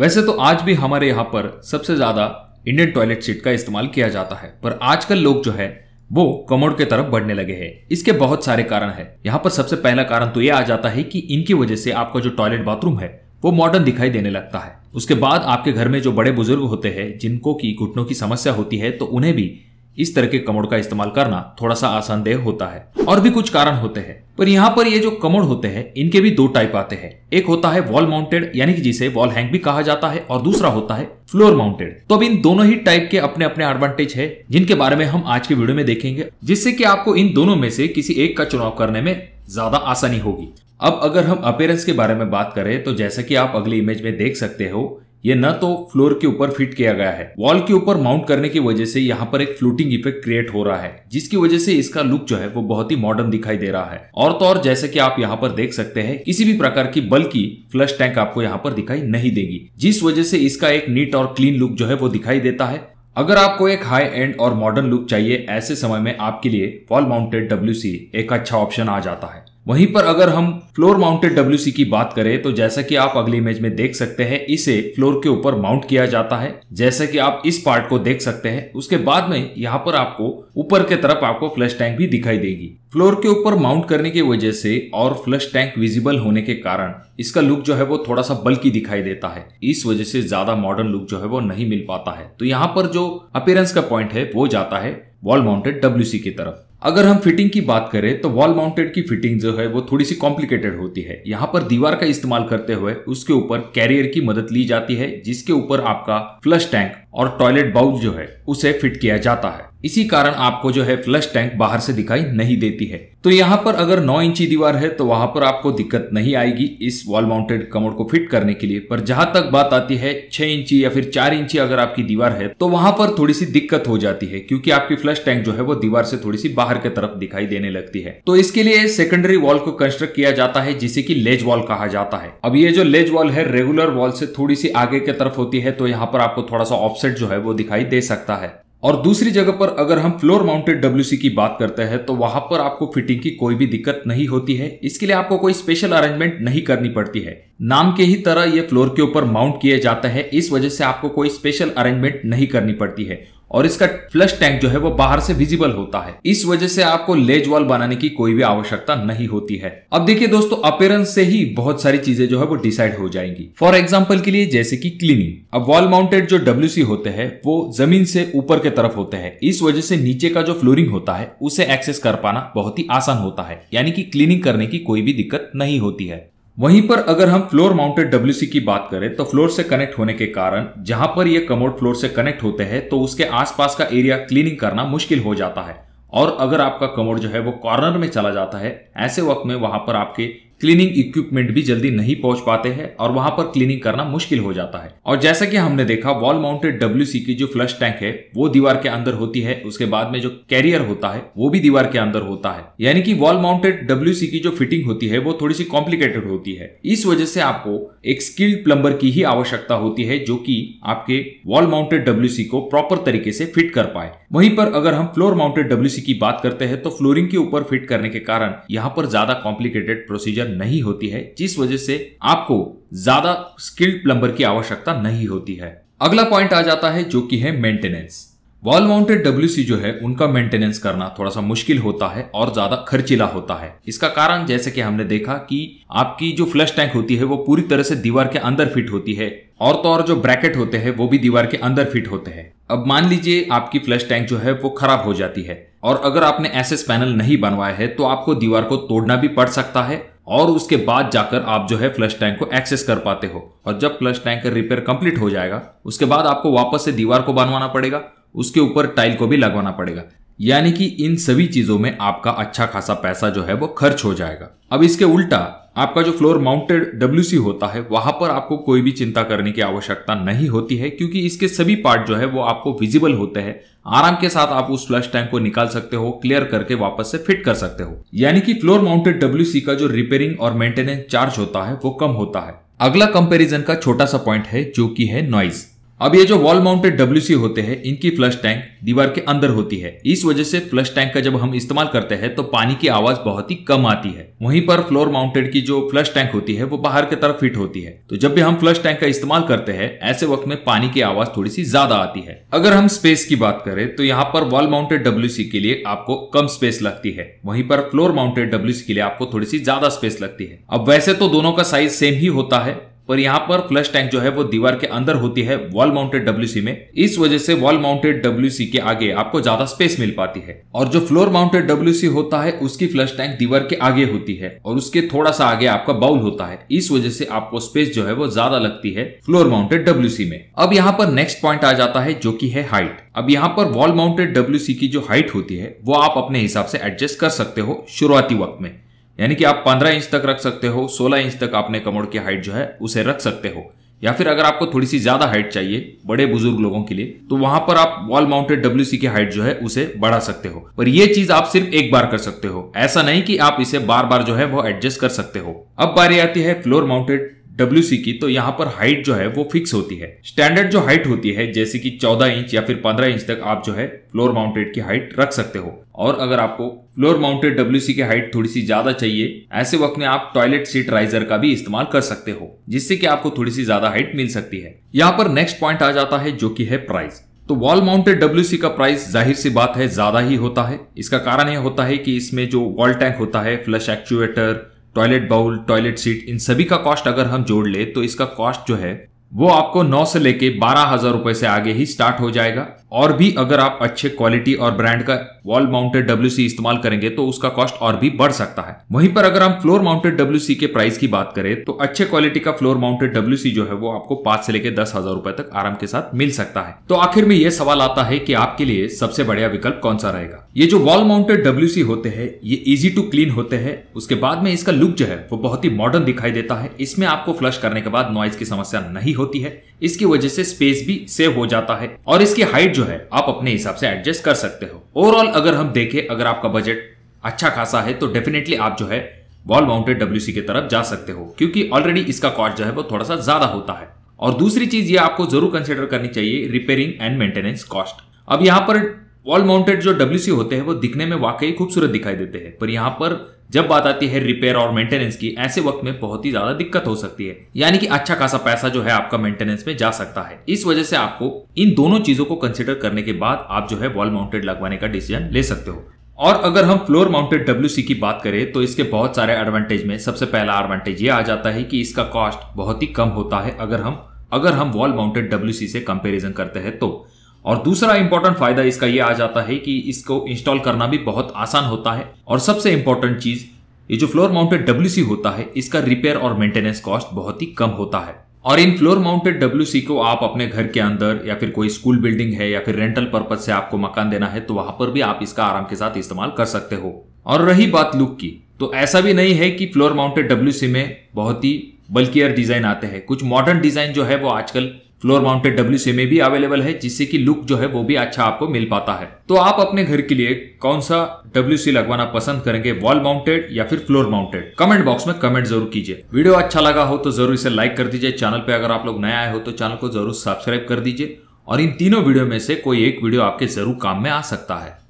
वैसे तो आज भी हमारे यहाँ पर सबसे ज्यादा इंडियन टॉयलेट सीट का इस्तेमाल किया जाता है पर आजकल लोग जो है वो कमोड के तरफ बढ़ने लगे हैं इसके बहुत सारे कारण है यहाँ पर सबसे पहला कारण तो ये आ जाता है कि इनकी वजह से आपका जो टॉयलेट बाथरूम है वो मॉडर्न दिखाई देने लगता है उसके बाद आपके घर में जो बड़े बुजुर्ग होते हैं जिनको की घुटनों की समस्या होती है तो उन्हें भी इस तरह के कमोड का इस्तेमाल करना थोड़ा सा आसानदेह होता है और भी कुछ कारण होते हैं पर यहाँ पर ये जो कमोड होते हैं इनके भी दो टाइप आते हैं एक होता है वॉल माउंटेड यानी कि जिसे वॉल हैंग भी कहा जाता है और दूसरा होता है फ्लोर माउंटेड तो अब इन दोनों ही टाइप के अपने अपने एडवांटेज है जिनके बारे में हम आज के वीडियो में देखेंगे जिससे की आपको इन दोनों में से किसी एक का चुनाव करने में ज्यादा आसानी होगी अब अगर हम अपेयरेंस के बारे में बात करें तो जैसा कि आप अगली इमेज में देख सकते हो ये न तो फ्लोर के ऊपर फिट किया गया है वॉल के ऊपर माउंट करने की वजह से यहाँ पर एक फ्लोटिंग इफेक्ट क्रिएट हो रहा है जिसकी वजह से इसका लुक जो है वो बहुत ही मॉडर्न दिखाई दे रहा है और तो और जैसे कि आप यहाँ पर देख सकते हैं किसी भी प्रकार की बल की फ्लश टैंक आपको यहाँ पर दिखाई नहीं देगी जिस वजह से इसका एक नीट और क्लीन लुक जो है वो दिखाई देता है अगर आपको एक हाई एंड और मॉडर्न लुक चाहिए ऐसे समय में आपके लिए वॉल माउंटेड डब्ल्यू एक अच्छा ऑप्शन आ जाता है वहीं पर अगर हम फ्लोर माउंटेड डब्ल्यू की बात करें तो जैसा कि आप अगली इमेज में देख सकते हैं इसे फ्लोर के ऊपर माउंट किया जाता है जैसा कि आप इस पार्ट को देख सकते हैं उसके बाद में यहाँ पर आपको ऊपर के तरफ आपको फ्लश टैंक भी दिखाई देगी फ्लोर के ऊपर माउंट करने की वजह से और फ्लश टैंक विजिबल होने के कारण इसका लुक जो है वो थोड़ा सा बल्कि दिखाई देता है इस वजह से ज्यादा मॉडर्न लुक जो है वो नहीं मिल पाता है तो यहाँ पर जो अपियरेंस का पॉइंट है वो जाता है वॉल माउंटेड डब्ल्यू की तरफ अगर हम फिटिंग की बात करें तो वॉल माउंटेड की फिटिंग जो है वो थोड़ी सी कॉम्प्लिकेटेड होती है यहाँ पर दीवार का इस्तेमाल करते हुए उसके ऊपर कैरियर की मदद ली जाती है जिसके ऊपर आपका फ्लश टैंक और टॉयलेट बाउल जो है उसे फिट किया जाता है इसी कारण आपको जो है फ्लश टैंक बाहर से दिखाई नहीं देती है तो यहाँ पर अगर 9 इंची दीवार है तो वहां पर आपको दिक्कत नहीं आएगी इस वॉल माउंटेड कमोड को फिट करने के लिए पर जहां तक बात आती है 6 इंची या फिर 4 इंची अगर आपकी दीवार है तो वहां पर थोड़ी सी दिक्कत हो जाती है क्योंकि आपकी फ्लश टैंक जो है वो दीवार से थोड़ी सी बाहर बाहर की तरफ दिखाई देने लगती है तो इसके लिए सेकेंडरी वॉल को कंस्ट्रक्ट किया जाता है जिसे की लेज वॉल कहा जाता है अब ये जो लेज वॉल है रेगुलर वॉल से थोड़ी सी आगे की तरफ होती है तो यहाँ पर आपको थोड़ा सा ऑफसेट जो है वो दिखाई दे सकता है और दूसरी जगह पर अगर हम फ्लोर माउंटेड डब्ल्यू की बात करते हैं तो वहां पर आपको फिटिंग की कोई भी दिक्कत नहीं होती है इसके लिए आपको कोई स्पेशल अरेंजमेंट नहीं करनी पड़ती है नाम के ही तरह ये फ्लोर के ऊपर माउंट किए जाते हैं इस वजह से आपको कोई स्पेशल अरेंजमेंट नहीं करनी पड़ती है और इसका फ्लश टैंक जो है वो बाहर से विजिबल होता है इस वजह से आपको लेज वॉल बनाने की कोई भी आवश्यकता नहीं होती है अब देखिए दोस्तों अपेयरेंस से ही बहुत सारी चीजें जो है वो डिसाइड हो जाएंगी फॉर एग्जाम्पल के लिए जैसे की क्लीनिंग अब वॉल माउंटेड जो डब्ल्यू होते हैं वो जमीन से ऊपर के तरफ होते हैं इस वजह से नीचे का जो फ्लोरिंग होता है उसे एक्सेस कर पाना बहुत ही आसान होता है यानी कि क्लीनिंग करने की कोई भी दिक्कत नहीं होती है वहीं पर अगर हम फ्लोर माउंटेड डब्ल्यू की बात करें तो फ्लोर से कनेक्ट होने के कारण जहां पर ये कमोड फ्लोर से कनेक्ट होते हैं तो उसके आसपास का एरिया क्लीनिंग करना मुश्किल हो जाता है और अगर आपका कमोड जो है वो कॉर्नर में चला जाता है ऐसे वक्त में वहां पर आपके क्लीनिंग इक्विपमेंट भी जल्दी नहीं पहुंच पाते हैं और वहां पर क्लीनिंग करना मुश्किल हो जाता है और जैसा कि हमने देखा वॉल माउंटेड डब्ल्यू की जो फ्लश टैंक है वो दीवार के अंदर होती है उसके बाद में जो कैरियर होता है वो भी दीवार के अंदर होता है यानी कि वॉल माउंटेड डब्ल्यू की जो फिटिंग होती है वो थोड़ी सी कॉम्प्लिकेटेड होती है इस वजह से आपको एक स्किल्ड प्लम्बर की ही आवश्यकता होती है जो की आपके वॉल माउंटेड डब्ल्यू को प्रॉपर तरीके से फिट कर पाए वहीं पर अगर हम फ्लोर माउंटेड डब्ल्यू की बात करते हैं तो फ्लोरिंग के ऊपर फिट करने के कारण यहाँ पर ज्यादा कॉम्प्लिकेटेड प्रोसीजर शेयर नहीं होती है जिस वजह से आपको ज्यादा स्किल्ड प्लम्बर की आवश्यकता नहीं होती है अगला पॉइंट आ जाता है जो कि है मेंटेनेंस वॉल माउंटेड डब्ल्यू जो है उनका मेंटेनेंस करना थोड़ा सा मुश्किल होता है और ज्यादा खर्चीला होता है इसका कारण जैसे कि हमने देखा कि आपकी जो फ्लश टैंक होती है वो पूरी तरह से दीवार के अंदर फिट होती है और तो और जो ब्रैकेट होते हैं वो भी दीवार के अंदर फिट होते हैं अब मान लीजिए आपकी फ्लश टैंक जो है वो खराब हो जाती है और अगर आपने एसेस पैनल नहीं बनवाया है तो आपको दीवार को तोड़ना भी पड़ सकता है और उसके बाद जाकर आप जो है फ्लश टैंक को एक्सेस कर पाते हो और जब फ्लश टैंक का रिपेयर कंप्लीट हो जाएगा उसके बाद आपको वापस से दीवार को बनवाना पड़ेगा उसके ऊपर टाइल को भी लगवाना पड़ेगा यानी कि इन सभी चीजों में आपका अच्छा खासा पैसा जो है वो खर्च हो जाएगा अब इसके उल्टा आपका जो फ्लोर माउंटेड डब्ल्यू होता है वहां पर आपको कोई भी चिंता करने की आवश्यकता नहीं होती है क्योंकि इसके सभी पार्ट जो है वो आपको विजिबल होते हैं आराम के साथ आप उस फ्लश टैंक को निकाल सकते हो क्लियर करके वापस से फिट कर सकते हो यानी कि फ्लोर माउंटेड डब्ल्यू का जो रिपेयरिंग और मेंटेनेंस चार्ज होता है वो कम होता है अगला कंपेरिजन का छोटा सा पॉइंट है जो की है नॉइज़ अब ये जो वॉल माउंटेड डब्ल्यू होते हैं इनकी फ्लश टैंक दीवार के अंदर होती है इस वजह से फ्लश टैंक का जब हम इस्तेमाल करते हैं तो पानी की आवाज बहुत ही कम आती है वहीं पर फ्लोर माउंटेड की जो फ्लश टैंक होती है वो बाहर की तरफ फिट होती है तो जब भी हम फ्लश टैंक का इस्तेमाल करते हैं ऐसे वक्त में पानी की आवाज थोड़ी सी ज्यादा आती है अगर हम स्पेस की बात करें तो यहाँ पर वॉल माउंटेड डब्ल्यू के लिए आपको कम स्पेस लगती है वहीं पर फ्लोर माउंटेड डब्ल्यू के लिए आपको थोड़ी सी ज्यादा स्पेस लगती है अब वैसे तो दोनों का साइज सेम ही होता है पर यहाँ पर फ्लश टैंक जो है वो दीवार के अंदर होती है वॉल माउंटेड डब्ल्यू में इस वजह से वॉल माउंटेड डब्ल्यू के आगे आपको ज्यादा स्पेस मिल पाती है और जो फ्लोर माउंटेड डब्ल्यू होता है उसकी फ्लश टैंक दीवार के आगे होती है और उसके थोड़ा सा आगे आपका बाउल होता है इस वजह से आपको स्पेस जो है वो ज्यादा लगती है फ्लोर माउंटेड डब्ल्यू में अब यहाँ पर नेक्स्ट पॉइंट आ जाता है जो की है हाइट अब यहाँ पर वॉल माउंटेड डब्ल्यू की जो हाइट होती है वो आप अपने हिसाब से एडजस्ट कर सकते हो शुरुआती वक्त में यानी कि आप 15 इंच तक रख सकते हो 16 इंच तक आपने कमोड की हाइट जो है उसे रख सकते हो या फिर अगर आपको थोड़ी सी ज्यादा हाइट चाहिए बड़े बुजुर्ग लोगों के लिए तो वहां पर आप वॉल माउंटेड डब्ल्यू की हाइट जो है उसे बढ़ा सकते हो पर यह चीज आप सिर्फ एक बार कर सकते हो ऐसा नहीं कि आप इसे बार बार जो है वो एडजस्ट कर सकते हो अब बारी आती है फ्लोर माउंटेड डब्ल्यू की तो यहाँ पर हाइट जो है वो फिक्स होती है स्टैंडर्ड जो हाइट होती है जैसे कि 14 इंच या फिर 15 इंच तक आप जो है फ्लोर माउंटेड की हाइट रख सकते हो और अगर आपको फ्लोर माउंटेड डब्ल्यू की हाइट थोड़ी सी ज्यादा चाहिए ऐसे वक्त में आप टॉयलेट सीट राइजर का भी इस्तेमाल कर सकते हो जिससे कि आपको थोड़ी सी ज्यादा हाइट मिल सकती है यहाँ पर नेक्स्ट पॉइंट आ जाता है जो की है प्राइस तो वॉल माउंटेड डब्ल्यू का प्राइस जाहिर सी बात है ज्यादा ही होता है इसका कारण यह होता है कि इसमें जो वॉल टैंक होता है flush actuator toilet bowl toilet seat इन सभी का कॉस्ट अगर हम जोड़ ले तो इसका कॉस्ट जो है वो आपको नौ से लेके बारह हजार रुपए से आगे ही स्टार्ट हो जाएगा और भी अगर आप अच्छे क्वालिटी और ब्रांड का वॉल माउंटेड डब्ल्यू इस्तेमाल करेंगे तो उसका कॉस्ट और भी बढ़ सकता है वहीं पर अगर हम फ्लोर माउंटेड डब्ल्यू के प्राइस की बात करें तो अच्छे क्वालिटी का फ्लोर माउंटेड डब्ल्यू जो है वो आपको पांच से लेकर दस हजार रुपए तक आराम के साथ मिल सकता है तो आखिर में यह सवाल आता है कि आपके लिए सबसे बढ़िया विकल्प कौन सा रहेगा ये जो वॉल माउंटेड डब्ल्यू होते हैं ये इजी टू क्लीन होते हैं उसके बाद में इसका लुक जो है वो बहुत ही मॉडर्न दिखाई देता है इसमें आपको फ्लश करने के बाद नॉइज की समस्या नहीं होती है इसकी वजह से स्पेस भी सेव हो जाता है और इसकी हाइट जो है आप अपने हिसाब से एडजस्ट कर सकते हो ओवरऑल अगर हम देखें अगर आपका बजट अच्छा खासा है तो डेफिनेटली आप जो है वॉल माउंटेड डब्ल्यू की तरफ जा सकते हो क्योंकि ऑलरेडी इसका कॉस्ट जो है वो थोड़ा सा ज्यादा होता है और दूसरी चीज ये आपको जरूर कंसिडर करनी चाहिए रिपेयरिंग एंड मेंटेनेंस कॉस्ट अब यहाँ पर वॉल माउंटेड जो डब्ल्यू होते हैं वो दिखने में वाकई खूबसूरत दिखाई देते हैं पर यहाँ पर जब बात आती है रिपेयर और मेंटेनेंस की ऐसे वक्त में बहुत ही ज्यादा दिक्कत हो सकती है यानी कि अच्छा खासा पैसा जो है आपका मेंटेनेंस में जा सकता है इस वजह से आपको इन दोनों चीजों को कंसिडर करने के बाद आप जो है वॉल माउंटेड लगवाने का डिसीजन ले सकते हो और अगर हम फ्लोर माउंटेड डब्ल्यू की बात करें तो इसके बहुत सारे एडवांटेज में सबसे पहला एडवांटेज ये आ जाता है कि इसका कॉस्ट बहुत ही कम होता है अगर हम अगर हम वॉल माउंटेड डब्ल्यू से कंपेरिजन करते हैं तो और दूसरा इंपॉर्टेंट फायदा इसका ये आ जाता है कि इसको इंस्टॉल करना भी बहुत आसान होता है और सबसे इंपॉर्टेंट चीज़ ये जो फ्लोर माउंटेड डब्ल्यू होता है इसका रिपेयर और मेंटेनेंस कॉस्ट बहुत ही कम होता है और इन फ्लोर माउंटेड डब्ल्यू को आप अपने घर के अंदर या फिर कोई स्कूल बिल्डिंग है या फिर रेंटल पर्पज से आपको मकान देना है तो वहां पर भी आप इसका आराम के साथ इस्तेमाल कर सकते हो और रही बात लुक की तो ऐसा भी नहीं है कि फ्लोर माउंटेड डब्ल्यू में बहुत ही बल्कि डिजाइन आते हैं कुछ मॉडर्न डिजाइन जो है वो आजकल फ्लोर माउंटेड डब्ल्यू सी में भी अवेलेबल है जिससे कि लुक जो है वो भी अच्छा आपको मिल पाता है तो आप अपने घर के लिए कौन सा डब्ल्यू सी लगवाना पसंद करेंगे वॉल माउंटेड या फिर फ्लोर माउंटेड कमेंट बॉक्स में कमेंट जरूर कीजिए वीडियो अच्छा लगा हो तो जरूर इसे लाइक कर दीजिए चैनल पे अगर आप लोग नया आए हो तो चैनल को जरूर सब्सक्राइब कर दीजिए और इन तीनों वीडियो में से कोई एक वीडियो आपके जरूर काम में आ सकता है